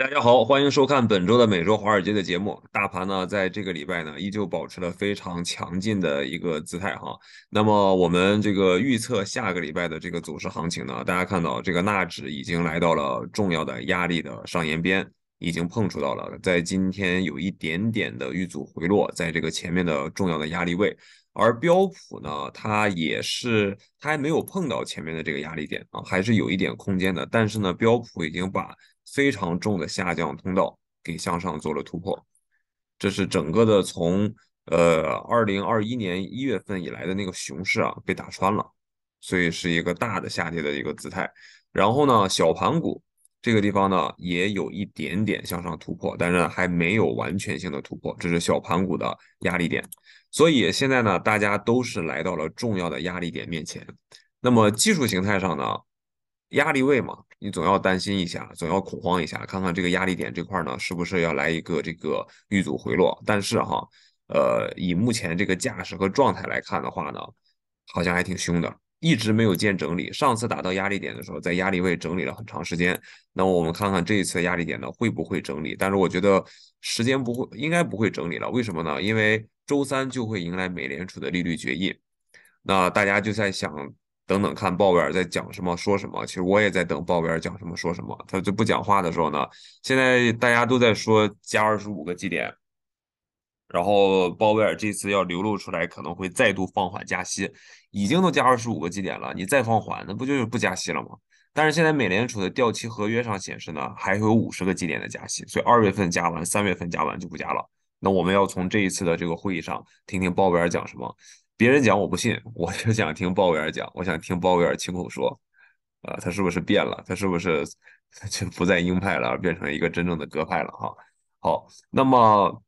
大家好，欢迎收看本周的《每周华尔街》的节目。大盘呢，在这个礼拜呢，依旧保持了非常强劲的一个姿态哈。那么，我们这个预测下个礼拜的这个走势行情呢？大家看到，这个纳指已经来到了重要的压力的上沿边，已经碰触到了，在今天有一点点的遇阻回落，在这个前面的重要的压力位。而标普呢，它也是它还没有碰到前面的这个压力点啊，还是有一点空间的。但是呢，标普已经把非常重的下降通道给向上做了突破，这是整个的从呃二零二一年一月份以来的那个熊市啊被打穿了，所以是一个大的下跌的一个姿态。然后呢，小盘股。这个地方呢，也有一点点向上突破，但是还没有完全性的突破，这是小盘股的压力点。所以现在呢，大家都是来到了重要的压力点面前。那么技术形态上呢，压力位嘛，你总要担心一下，总要恐慌一下，看看这个压力点这块呢，是不是要来一个这个遇阻回落。但是哈，呃，以目前这个架势和状态来看的话呢，好像还挺凶的。一直没有见整理，上次打到压力点的时候，在压力位整理了很长时间。那么我们看看这一次压力点呢会不会整理？但是我觉得时间不会，应该不会整理了。为什么呢？因为周三就会迎来美联储的利率决议，那大家就在想，等等看鲍威尔在讲什么说什么。其实我也在等鲍威尔讲什么说什么。他就不讲话的时候呢，现在大家都在说加二十五个基点，然后鲍威尔这次要流露出来可能会再度放缓加息。已经都加二十五个基点了，你再放缓，那不就是不加息了吗？但是现在美联储的掉期合约上显示呢，还有五十个基点的加息，所以二月份加完，三月份加完就不加了。那我们要从这一次的这个会议上听听鲍威尔讲什么，别人讲我不信，我就想听鲍威尔讲，我想听鲍威尔亲口说，呃，他是不是变了？他是不是 就不再鹰派了，而变成一个真正的鸽派了？哈，好，那么。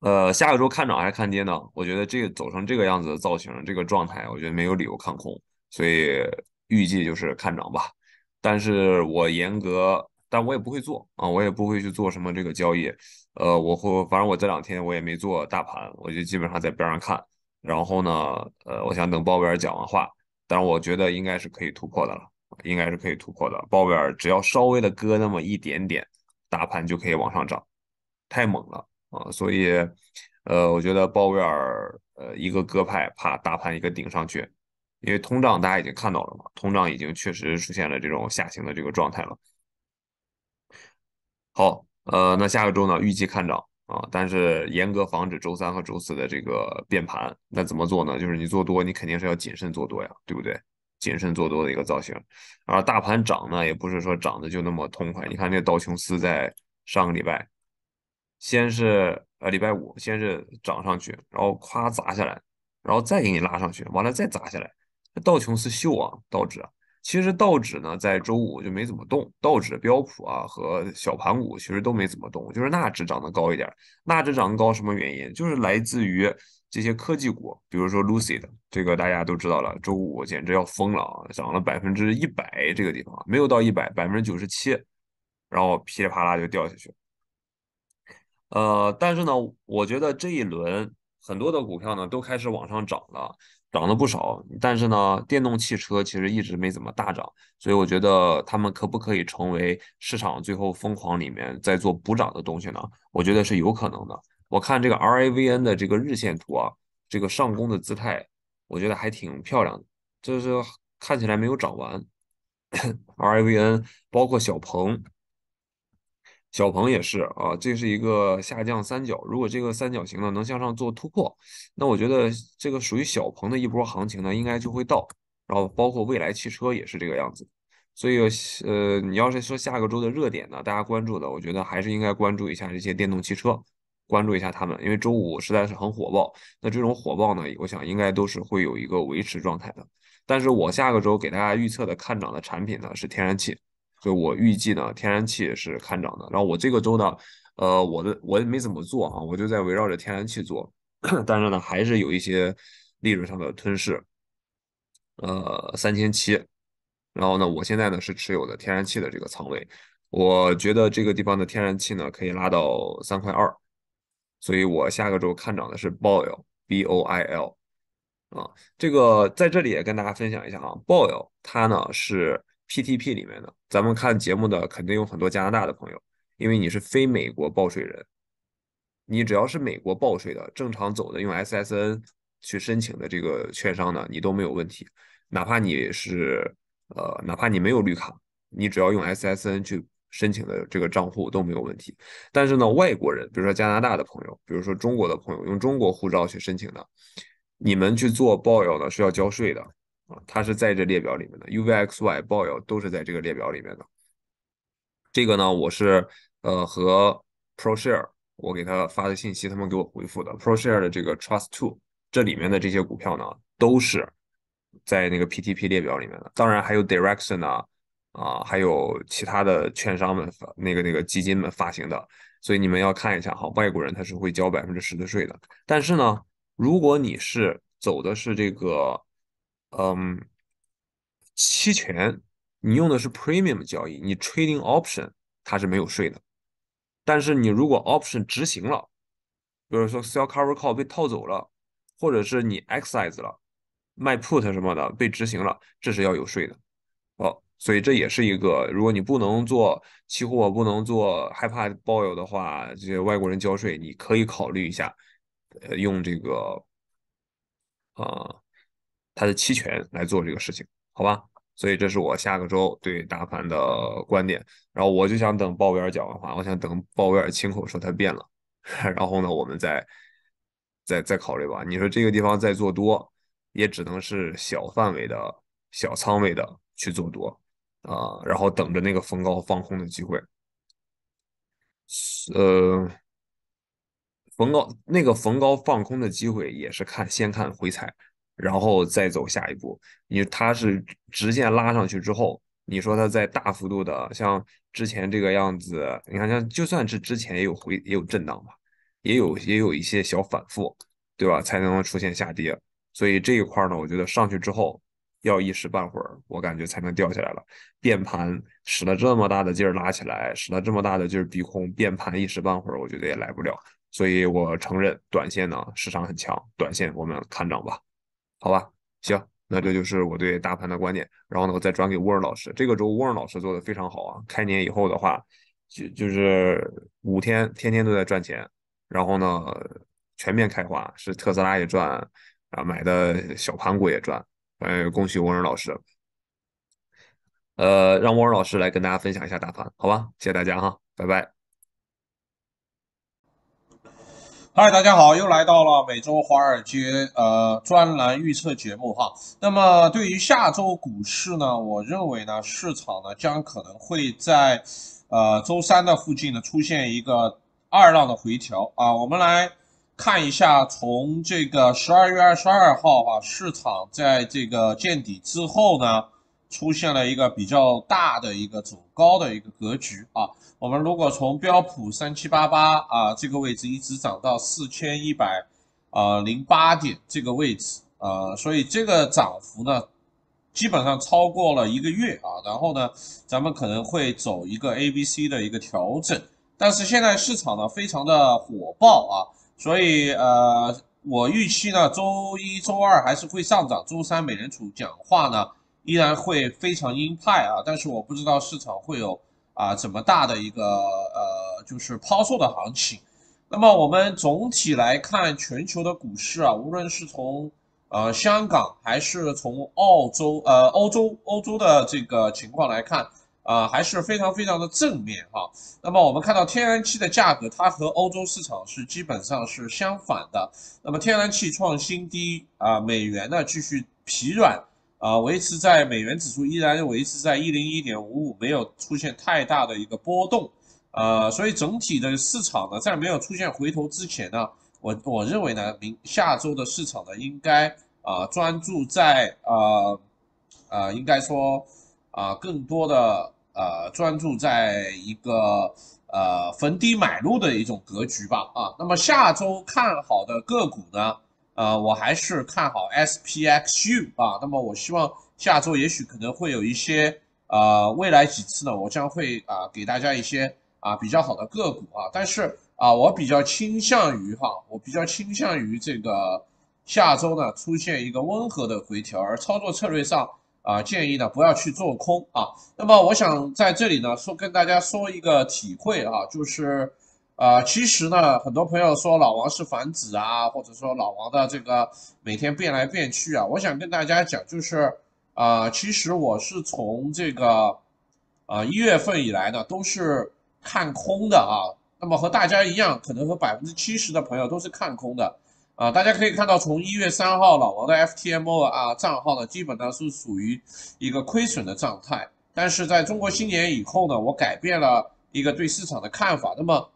呃，下个周看涨还是看跌呢？我觉得这个走成这个样子的造型，这个状态，我觉得没有理由看空，所以预计就是看涨吧。但是我严格，但我也不会做啊，我也不会去做什么这个交易。呃，我会，反正我这两天我也没做大盘，我就基本上在边上看。然后呢，呃，我想等鲍威尔讲完话，但是我觉得应该是可以突破的了，应该是可以突破的。鲍威尔只要稍微的割那么一点点，大盘就可以往上涨，太猛了。啊，所以，呃，我觉得鲍威尔，呃，一个鸽派，怕大盘一个顶上去，因为通胀大家已经看到了嘛，通胀已经确实出现了这种下行的这个状态了。好，呃，那下个周呢，预计看涨啊，但是严格防止周三和周四的这个变盘。那怎么做呢？就是你做多，你肯定是要谨慎做多呀，对不对？谨慎做多的一个造型。而大盘涨呢，也不是说涨得就那么痛快。你看那道琼斯在上个礼拜。先是呃礼拜五先是涨上去，然后夸砸下来，然后再给你拉上去，完了再砸下来。道琼斯秀啊，道指啊，其实道指呢在周五就没怎么动，道指标普啊和小盘股其实都没怎么动，就是纳指涨得高一点。纳指涨高什么原因？就是来自于这些科技股，比如说 Lucid，这个大家都知道了，周五简直要疯了啊，涨了百分之一百这个地方没有到一百，百分之九十七，然后噼里啪啦就掉下去。呃，但是呢，我觉得这一轮很多的股票呢都开始往上涨了，涨了不少。但是呢，电动汽车其实一直没怎么大涨，所以我觉得他们可不可以成为市场最后疯狂里面在做补涨的东西呢？我觉得是有可能的。我看这个 R A V N 的这个日线图啊，这个上攻的姿态，我觉得还挺漂亮的，就是看起来没有涨完。R A V N 包括小鹏。小鹏也是啊，这是一个下降三角。如果这个三角形呢能向上做突破，那我觉得这个属于小鹏的一波行情呢应该就会到。然后包括未来汽车也是这个样子。所以呃，你要是说下个周的热点呢，大家关注的，我觉得还是应该关注一下这些电动汽车，关注一下他们，因为周五实在是很火爆。那这种火爆呢，我想应该都是会有一个维持状态的。但是我下个周给大家预测的看涨的产品呢是天然气。所以，我预计呢，天然气是看涨的。然后，我这个周呢，呃，我的我也没怎么做啊，我就在围绕着天然气做。但是呢，还是有一些利润上的吞噬，呃，三千七。然后呢，我现在呢是持有的天然气的这个仓位。我觉得这个地方的天然气呢可以拉到三块二。所以，我下个周看涨的是 BOIL，BOIL。啊，这个在这里也跟大家分享一下啊，BOIL 它呢是。PTP 里面的，咱们看节目的肯定有很多加拿大的朋友，因为你是非美国报税人，你只要是美国报税的，正常走的用 SSN 去申请的这个券商呢，你都没有问题，哪怕你是呃，哪怕你没有绿卡，你只要用 SSN 去申请的这个账户都没有问题。但是呢，外国人，比如说加拿大的朋友，比如说中国的朋友，用中国护照去申请的，你们去做 b u 呢 i 是要交税的。它是在这列表里面的，U、V、X、Y、BOY 都是在这个列表里面的。这个呢，我是呃和 Proshare 我给他发的信息，他们给我回复的。Proshare 的这个 Trust Two 这里面的这些股票呢，都是在那个 PTP 列表里面的。当然还有 Direction 啊啊，还有其他的券商们发那个那个基金们发行的。所以你们要看一下哈，外国人他是会交百分之十的税的。但是呢，如果你是走的是这个。嗯，期权你用的是 premium 交易，你 trading option 它是没有税的。但是你如果 option 执行了，比如说 sell cover call 被套走了，或者是你 exise c 了卖 put 什么的被执行了，这是要有税的哦。所以这也是一个，如果你不能做期货，不能做害怕 boil 的话，这些外国人交税，你可以考虑一下，呃，用这个啊。它的期权来做这个事情，好吧？所以这是我下个周对大盘的观点。然后我就想等鲍威尔讲完话，我想等鲍威尔亲口说他变了，然后呢，我们再再再考虑吧。你说这个地方再做多，也只能是小范围的小仓位的去做多啊，然后等着那个逢高放空的机会。呃，逢高那个逢高放空的机会也是看先看回踩。然后再走下一步，你它是直线拉上去之后，你说它再大幅度的像之前这个样子，你看像就算是之前也有回也有震荡吧，也有也有一些小反复，对吧？才能出现下跌。所以这一块呢，我觉得上去之后，要一时半会儿，我感觉才能掉下来了。变盘使了这么大的劲儿拉起来，使了这么大的劲儿逼空，变盘一时半会儿，我觉得也来不了。所以我承认短线呢市场很强，短线我们看涨吧。好吧，行，那这就是我对大盘的观点。然后呢，我再转给沃尔老师。这个周沃尔老师做的非常好啊！开年以后的话，就就是五天天天都在赚钱，然后呢全面开花，是特斯拉也赚，啊，买的小盘股也赚。呃，恭喜沃尔老师。呃，让沃尔老师来跟大家分享一下大盘，好吧？谢谢大家哈，拜拜。嗨，大家好，又来到了每周华尔街呃专栏预测节目哈。那么对于下周股市呢，我认为呢，市场呢将可能会在呃周三的附近呢出现一个二浪的回调啊。我们来看一下，从这个十二月二十二号哈，市场在这个见底之后呢。出现了一个比较大的一个走高的一个格局啊，我们如果从标普三七八八啊这个位置一直涨到四千一百啊零八点这个位置啊，所以这个涨幅呢基本上超过了一个月啊，然后呢咱们可能会走一个 A B C 的一个调整，但是现在市场呢非常的火爆啊，所以呃我预期呢周一、周二还是会上涨，周三美联储讲话呢。依然会非常鹰派啊，但是我不知道市场会有啊怎么大的一个呃就是抛售的行情。那么我们总体来看全球的股市啊，无论是从呃香港还是从澳洲呃欧洲欧洲的这个情况来看啊，还是非常非常的正面哈。那么我们看到天然气的价格它和欧洲市场是基本上是相反的。那么天然气创新低啊，美元呢继续疲软。啊，维持在美元指数依然维持在一零一点五五，没有出现太大的一个波动，啊，所以整体的市场呢，在没有出现回头之前呢，我我认为呢，明下周的市场呢，应该啊专注在啊啊，应该说啊更多的呃专注在一个呃逢低买入的一种格局吧，啊，那么下周看好的个股呢？呃，我还是看好 SPXU 啊。那么我希望下周也许可能会有一些呃，未来几次呢，我将会啊给大家一些啊比较好的个股啊。但是啊，我比较倾向于哈，我比较倾向于这个下周呢出现一个温和的回调，而操作策略上啊建议呢不要去做空啊。那么我想在这里呢说跟大家说一个体会啊，就是。呃，其实呢，很多朋友说老王是反子啊，或者说老王的这个每天变来变去啊，我想跟大家讲，就是啊，其实我是从这个啊一月份以来呢，都是看空的啊。那么和大家一样，可能和百分之七十的朋友都是看空的啊。大家可以看到，从一月三号老王的 FTMO 啊账号呢，基本上是属于一个亏损的状态。但是在中国新年以后呢，我改变了一个对市场的看法。那么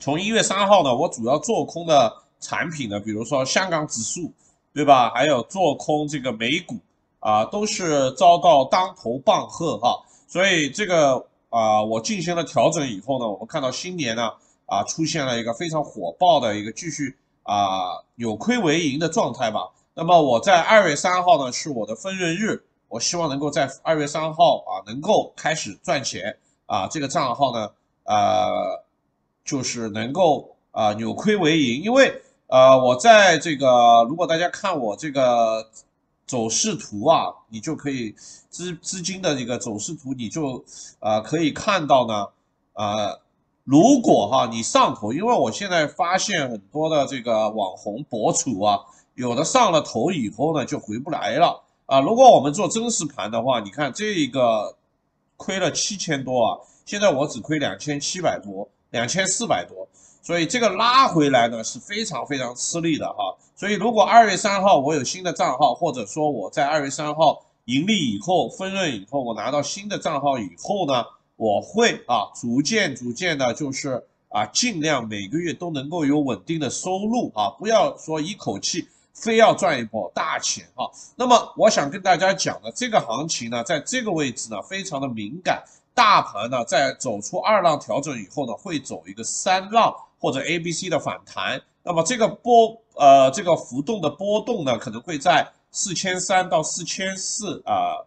从一月三号呢，我主要做空的产品呢，比如说香港指数，对吧？还有做空这个美股啊，都是遭到当头棒喝哈。所以这个啊，我进行了调整以后呢，我们看到新年呢啊，出现了一个非常火爆的一个继续啊，有亏为盈的状态吧。那么我在二月三号呢，是我的分润日，我希望能够在二月三号啊，能够开始赚钱啊。这个账号呢，呃。就是能够啊扭亏为盈，因为呃我在这个如果大家看我这个走势图啊，你就可以资资金的这个走势图，你就啊可以看到呢啊如果哈你上头，因为我现在发现很多的这个网红博主啊，有的上了头以后呢就回不来了啊。如果我们做真实盘的话，你看这一个亏了七千多啊，现在我只亏两千七百多。两千四百多，所以这个拉回来呢是非常非常吃力的哈。所以如果二月三号我有新的账号，或者说我在二月三号盈利以后分润以后，我拿到新的账号以后呢，我会啊逐渐逐渐的，就是啊尽量每个月都能够有稳定的收入啊，不要说一口气非要赚一波大钱啊。那么我想跟大家讲的这个行情呢，在这个位置呢，非常的敏感。大盘呢，在走出二浪调整以后呢，会走一个三浪或者 A B C 的反弹。那么这个波呃，这个浮动的波动呢，可能会在四千三到四千四啊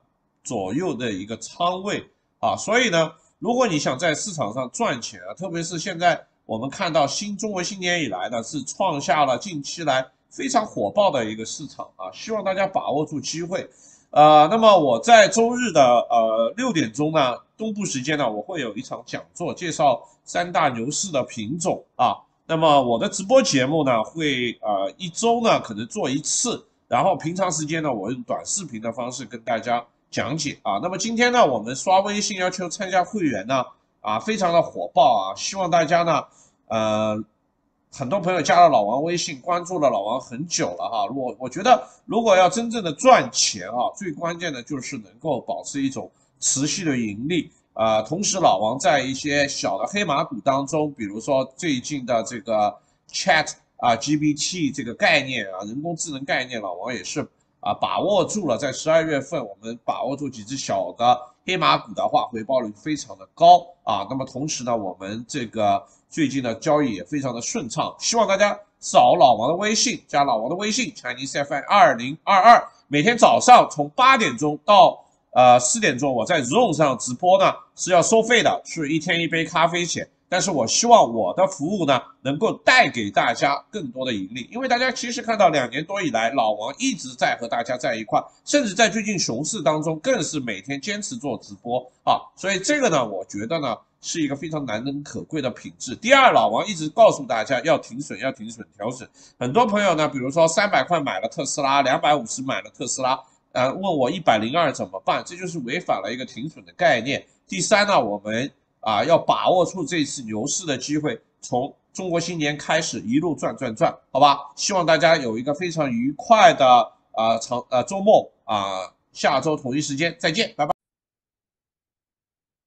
左右的一个仓位啊。所以呢，如果你想在市场上赚钱啊，特别是现在我们看到新中国新年以来呢，是创下了近期来非常火爆的一个市场啊。希望大家把握住机会呃，那么我在周日的呃六点钟呢。东部时间呢，我会有一场讲座，介绍三大牛市的品种啊。那么我的直播节目呢，会呃一周呢可能做一次，然后平常时间呢，我用短视频的方式跟大家讲解啊。那么今天呢，我们刷微信要求参加会员呢，啊，非常的火爆啊。希望大家呢，呃，很多朋友加了老王微信，关注了老王很久了哈。我我觉得如果要真正的赚钱啊，最关键的就是能够保持一种。持续的盈利啊，同时老王在一些小的黑马股当中，比如说最近的这个 Chat 啊 GPT 这个概念啊，人工智能概念，老王也是啊把握住了。在十二月份，我们把握住几只小的黑马股的话，回报率非常的高啊。那么同时呢，我们这个最近的交易也非常的顺畅，希望大家扫老王的微信，加老王的微信 chinesefi 二零二二，每天早上从八点钟到。呃，四点钟我在 Zoom 上直播呢，是要收费的，是一天一杯咖啡钱。但是我希望我的服务呢，能够带给大家更多的盈利。因为大家其实看到两年多以来，老王一直在和大家在一块，甚至在最近熊市当中，更是每天坚持做直播啊。所以这个呢，我觉得呢，是一个非常难能可贵的品质。第二，老王一直告诉大家要停损，要停损调整。很多朋友呢，比如说三百块买了特斯拉，两百五十买了特斯拉。呃，问我一百零二怎么办？这就是违反了一个停损的概念。第三呢，我们啊要把握住这次牛市的机会，从中国新年开始一路赚赚赚，好吧？希望大家有一个非常愉快的啊长呃周末啊，下周同一时间再见，拜拜。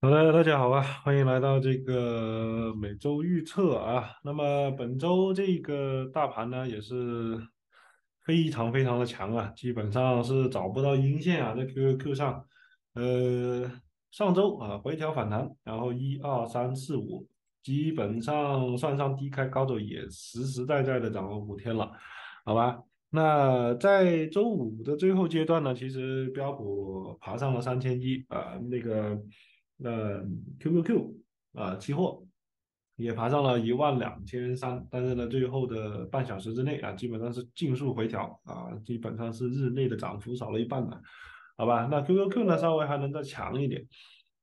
好的，大家好啊，欢迎来到这个每周预测啊。那么本周这个大盘呢，也是。非常非常的强啊，基本上是找不到阴线啊。在 QQQ 上，呃，上周啊回调反弹，然后一二三四五，基本上算上低开高走也实实在在的涨了五天了，好吧？那在周五的最后阶段呢，其实标普爬上了三千一啊，那个那 QQQ 啊期货。也爬上了一万两千三，但是呢，最后的半小时之内啊，基本上是尽数回调啊，基本上是日内的涨幅少了一半了，好吧？那 QQQ 呢，稍微还能再强一点，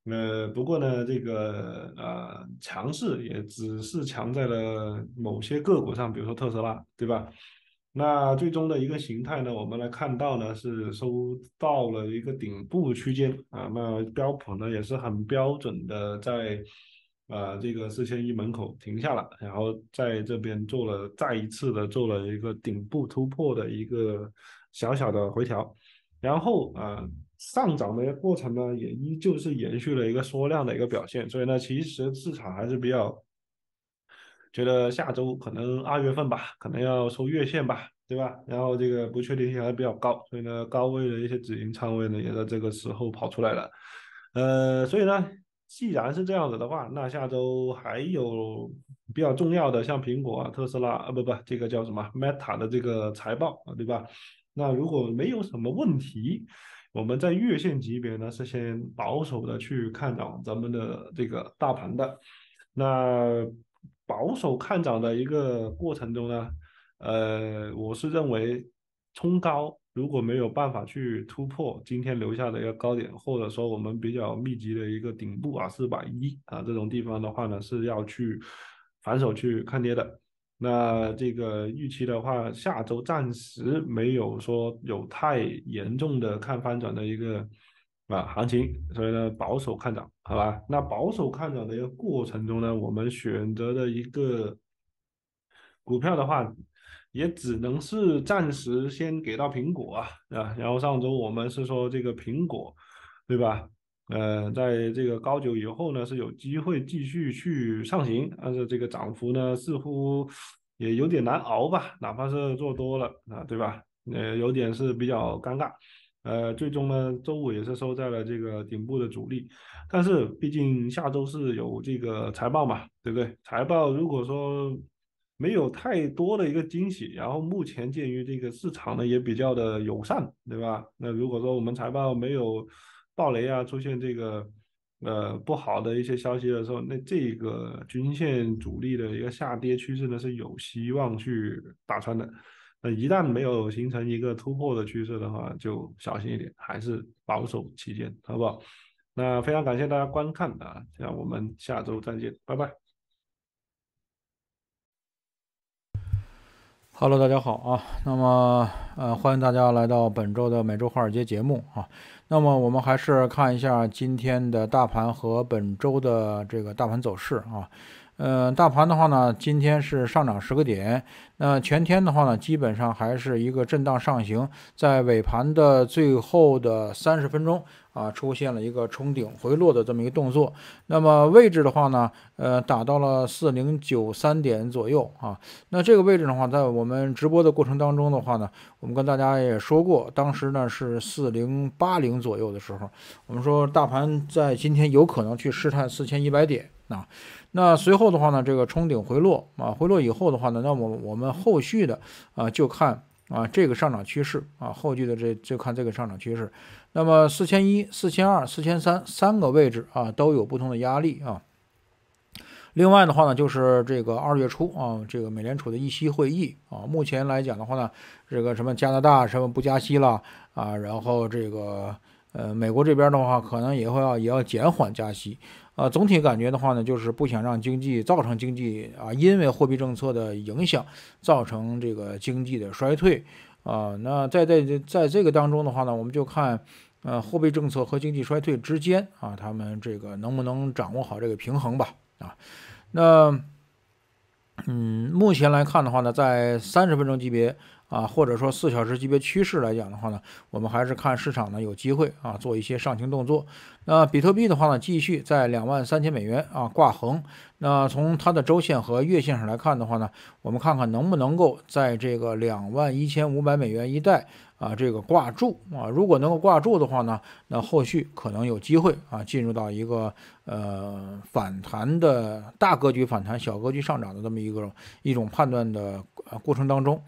呃，不过呢，这个呃强势也只是强在了某些个股上，比如说特斯拉，对吧？那最终的一个形态呢，我们来看到呢是收到了一个顶部区间啊，那标普呢也是很标准的在。啊，这个四千一门口停下了，然后在这边做了再一次的做了一个顶部突破的一个小小的回调，然后啊，上涨的过程呢也依旧是延续了一个缩量的一个表现，所以呢，其实市场还是比较觉得下周可能二月份吧，可能要收月线吧，对吧？然后这个不确定性还比较高，所以呢，高位的一些止盈仓位呢也在这个时候跑出来了，呃，所以呢。既然是这样子的话，那下周还有比较重要的，像苹果、啊、特斯拉啊，不不，这个叫什么 Meta 的这个财报，对吧？那如果没有什么问题，我们在月线级别呢是先保守的去看涨咱们的这个大盘的。那保守看涨的一个过程中呢，呃，我是认为冲高。如果没有办法去突破今天留下的一个高点，或者说我们比较密集的一个顶部啊，四百一啊这种地方的话呢，是要去反手去看跌的。那这个预期的话，下周暂时没有说有太严重的看翻转的一个啊行情，所以呢保守看涨，好吧？那保守看涨的一个过程中呢，我们选择的一个股票的话。也只能是暂时先给到苹果啊啊，然后上周我们是说这个苹果，对吧？呃，在这个高九以后呢，是有机会继续去上行，但是这个涨幅呢，似乎也有点难熬吧，哪怕是做多了啊，对吧？呃，有点是比较尴尬，呃，最终呢，周五也是收在了这个顶部的阻力，但是毕竟下周是有这个财报嘛，对不对？财报如果说。没有太多的一个惊喜，然后目前鉴于这个市场呢也比较的友善，对吧？那如果说我们财报没有爆雷啊，出现这个呃不好的一些消息的时候，那这个均线主力的一个下跌趋势呢是有希望去打穿的。那一旦没有形成一个突破的趋势的话，就小心一点，还是保守起见，好不好？那非常感谢大家观看啊，这样我们下周再见，拜拜。Hello，大家好啊，那么呃，欢迎大家来到本周的每周华尔街节目啊。那么我们还是看一下今天的大盘和本周的这个大盘走势啊。呃，大盘的话呢，今天是上涨十个点。那全天的话呢，基本上还是一个震荡上行，在尾盘的最后的三十分钟啊，出现了一个冲顶回落的这么一个动作。那么位置的话呢，呃，打到了四零九三点左右啊。那这个位置的话，在我们直播的过程当中的话呢，我们跟大家也说过，当时呢是四零八零左右的时候，我们说大盘在今天有可能去试探四千一百点啊。那随后的话呢，这个冲顶回落啊，回落以后的话呢，那么我们后续的啊就看啊这个上涨趋势啊，后续的这就看这个上涨趋势。那么四千一、四千二、四千三三个位置啊都有不同的压力啊。另外的话呢，就是这个二月初啊，这个美联储的议息会议啊，目前来讲的话呢，这个什么加拿大什么不加息了啊，然后这个呃美国这边的话可能也会要也要减缓加息。啊，总体感觉的话呢，就是不想让经济造成经济啊，因为货币政策的影响造成这个经济的衰退啊。那在在在这个当中的话呢，我们就看呃货币政策和经济衰退之间啊，他们这个能不能掌握好这个平衡吧啊。那嗯，目前来看的话呢，在三十分钟级别。啊，或者说四小时级别趋势来讲的话呢，我们还是看市场呢有机会啊，做一些上行动作。那比特币的话呢，继续在两万三千美元啊挂横。那从它的周线和月线上来看的话呢，我们看看能不能够在这个两万一千五百美元一带啊这个挂住啊。如果能够挂住的话呢，那后续可能有机会啊进入到一个呃反弹的大格局反弹、小格局上涨的这么一个一种判断的呃过程当中。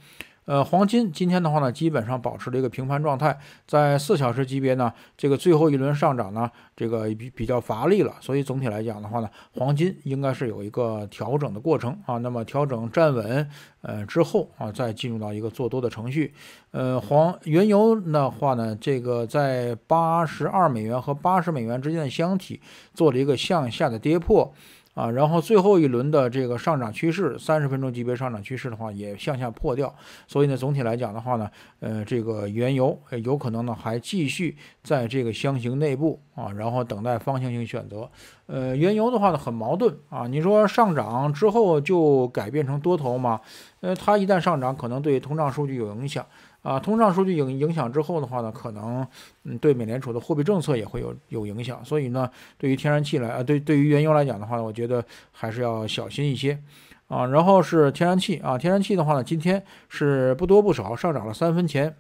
呃，黄金今天的话呢，基本上保持了一个平盘状态，在四小时级别呢，这个最后一轮上涨呢，这个比比较乏力了，所以总体来讲的话呢，黄金应该是有一个调整的过程啊。那么调整站稳，呃之后啊，再进入到一个做多的程序。呃，黄原油的话呢，这个在八十二美元和八十美元之间的箱体做了一个向下的跌破。啊，然后最后一轮的这个上涨趋势，三十分钟级别上涨趋势的话，也向下破掉。所以呢，总体来讲的话呢，呃，这个原油有可能呢还继续在这个箱型内部啊，然后等待方向性选择。呃，原油的话呢很矛盾啊，你说上涨之后就改变成多头吗？呃，它一旦上涨，可能对通胀数据有影响。啊，通胀数据影影响之后的话呢，可能嗯对美联储的货币政策也会有有影响，所以呢，对于天然气来啊对对于原油来讲的话，呢，我觉得还是要小心一些啊。然后是天然气啊，天然气的话呢，今天是不多不少上涨了三分钱。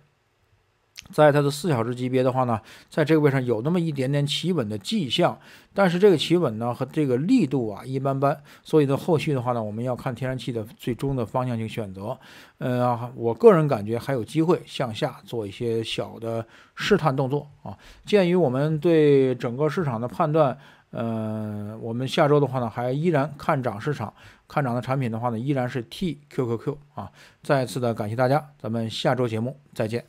在它的四小时级别的话呢，在这个位上有那么一点点企稳的迹象，但是这个企稳呢和这个力度啊一般般，所以呢后续的话呢，我们要看天然气的最终的方向性选择。呃，我个人感觉还有机会向下做一些小的试探动作啊。鉴于我们对整个市场的判断，呃，我们下周的话呢，还依然看涨市场，看涨的产品的话呢，依然是 TQQQ 啊。再次的感谢大家，咱们下周节目再见。